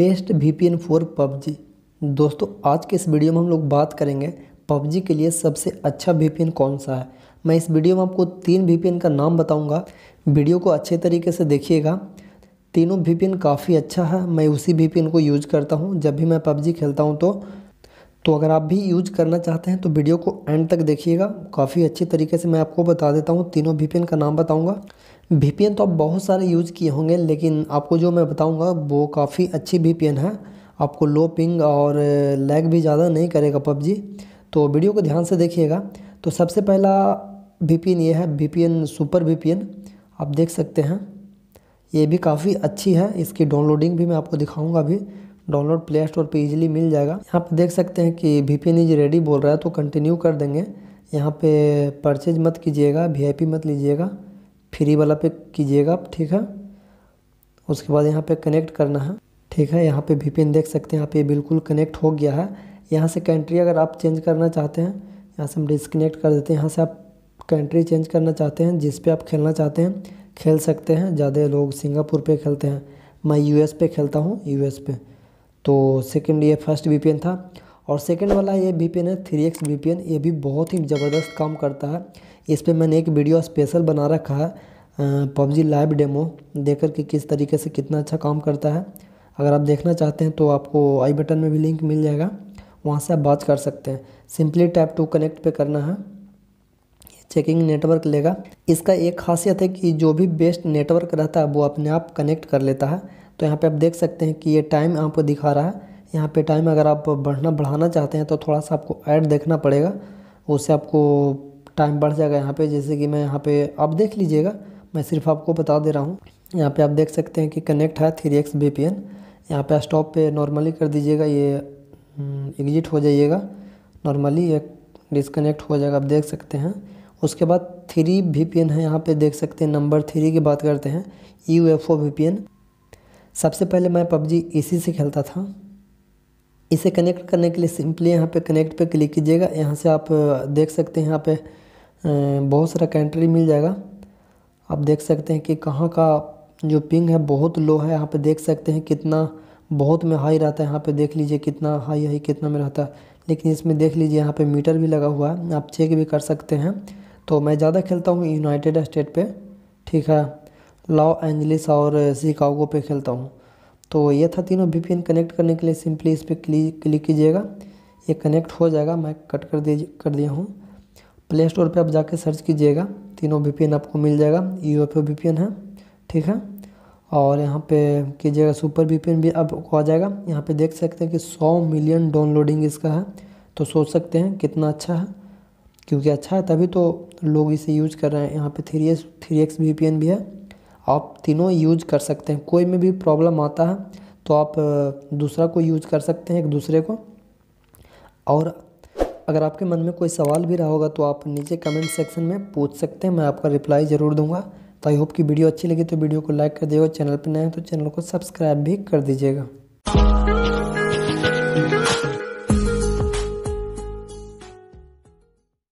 best V P N for PUBG दोस्तों आज के इस वीडियो में हम लोग बात करेंगे पबजी के लिए सबसे अच्छा वी पी एन कौन सा है मैं इस वीडियो में आपको तीन वी पी एन का नाम बताऊंगा वीडियो को अच्छे तरीके से देखिएगा तीनों वी पी एन काफ़ी अच्छा है मैं उसी वी पी एन को यूज करता हूँ जब भी मैं पबजी खेलता हूँ तो तो अगर आप भी यूज करना चाहते हैं तो वीडियो को एंड तक देखिएगा काफ़ी अच्छे तरीके से मैं आपको बता देता हूँ तीनों वी पी एन का नाम बताऊँगा वी तो आप बहुत सारे यूज़ किए होंगे लेकिन आपको जो मैं बताऊंगा वो काफ़ी अच्छी वी है आपको लो पिंग और लैग भी ज़्यादा नहीं करेगा पबजी तो वीडियो को ध्यान से देखिएगा तो सबसे पहला वी ये है वी सुपर वी आप देख सकते हैं ये भी काफ़ी अच्छी है इसकी डाउनलोडिंग भी मैं आपको दिखाऊंगा अभी डाउनलोड प्ले स्टोर पर इजीली मिल जाएगा यहाँ पर देख सकते हैं कि वी पी इज रेडी बोल रहा है तो कंटिन्यू कर देंगे यहाँ पे परचेज मत कीजिएगा वी मत लीजिएगा फ्री वाला पे कीजिएगा आप ठीक है उसके बाद यहाँ पे कनेक्ट करना है ठीक है यहाँ पे वी देख सकते हैं यहाँ ये बिल्कुल कनेक्ट हो गया है यहाँ से कंट्री अगर आप चेंज करना चाहते हैं यहाँ से हम डिसकनेक्ट कर देते हैं यहाँ से आप कंट्री चेंज करना चाहते हैं जिस पर आप खेलना चाहते हैं खेल सकते हैं ज़्यादा लोग सिंगापुर पर खेलते हैं मैं यू पे खेलता हूँ यू पे तो सेकेंड ये फर्स्ट वी था और सेकेंड वाला ये वी है थ्री एक्स वी ये भी बहुत ही ज़बरदस्त काम करता है इस पर मैंने एक वीडियो स्पेशल बना रखा है पबजी लाइव डेमो देख कर कि किस तरीके से कितना अच्छा काम करता है अगर आप देखना चाहते हैं तो आपको आई बटन में भी लिंक मिल जाएगा वहाँ से आप बात कर सकते हैं सिंपली टैप टू कनेक्ट पे करना है चेकिंग नेटवर्क लेगा इसका एक खासियत है कि जो भी बेस्ट नेटवर्क रहता है वो अपने आप कनेक्ट कर लेता है तो यहाँ पे आप देख सकते हैं कि ये टाइम आपको दिखा रहा है यहाँ पे टाइम अगर आप बढ़ना बढ़ाना चाहते हैं तो थोड़ा सा आपको ऐड देखना पड़ेगा उससे आपको टाइम बढ़ जाएगा यहाँ पे जैसे कि मैं यहाँ पे आप देख लीजिएगा मैं सिर्फ आपको बता दे रहा हूँ यहाँ पे आप देख सकते हैं कि कनेक्ट है three X V P N यहाँ पर स्टॉप पे नॉर्मली कर दीजिएगा ये एग्जिट हम्म, हो जाइएगा नॉर्मली ये डिसकनेक्ट हो जाएगा आप देख सकते हैं उसके बाद थ्री वी पी एन है यहाँ पर देख सकते हैं नंबर थ्री की बात करते हैं U F O V P N सबसे पहले मैं पबजी इसी से खेलता था इसे कनेक्ट करने के लिए सिंपली यहाँ पे कनेक्ट पे क्लिक कीजिएगा यहाँ से आप देख सकते हैं यहाँ पे बहुत सारा कंट्री मिल जाएगा आप देख सकते हैं कि कहाँ का जो पिंग है बहुत लो है यहाँ पे देख सकते हैं कितना बहुत में हाई रहता है यहाँ पे देख लीजिए कितना हाई हाई कितना में रहता है लेकिन इसमें देख लीजिए यहाँ पर मीटर भी लगा हुआ है आप चेक भी कर सकते हैं तो मैं ज़्यादा खेलता हूँ यूनाइटेड स्टेट पर ठीक है लॉ एंजलिस और शिकागो पर खेलता हूँ तो ये था तीनों वी कनेक्ट करने के लिए सिंपली इस पर क्लिक कीजिएगा ये कनेक्ट हो जाएगा मैं कट कर दे कर दिया हूँ प्ले स्टोर पर आप जाके सर्च कीजिएगा तीनों वी आपको मिल जाएगा यू एफ वी है ठीक है और यहाँ पे कीजिएगा सुपर वी भी आपको आ जाएगा यहाँ पे देख सकते हैं कि 100 मिलियन डाउनलोडिंग इसका है तो सोच सकते हैं कितना अच्छा है क्योंकि अच्छा है तभी तो लोग इसे यूज कर रहे हैं यहाँ पे three S three X V भी है आप तीनों यूज कर सकते हैं कोई में भी प्रॉब्लम आता है तो आप दूसरा को यूज कर सकते हैं एक दूसरे को और अगर आपके मन में कोई सवाल भी रहा होगा तो आप नीचे कमेंट सेक्शन में पूछ सकते हैं मैं आपका रिप्लाई ज़रूर दूंगा तो आई होप कि वीडियो अच्छी लगी तो वीडियो को लाइक कर दीजिएगा चैनल पर नए हैं तो चैनल को सब्सक्राइब भी कर दीजिएगा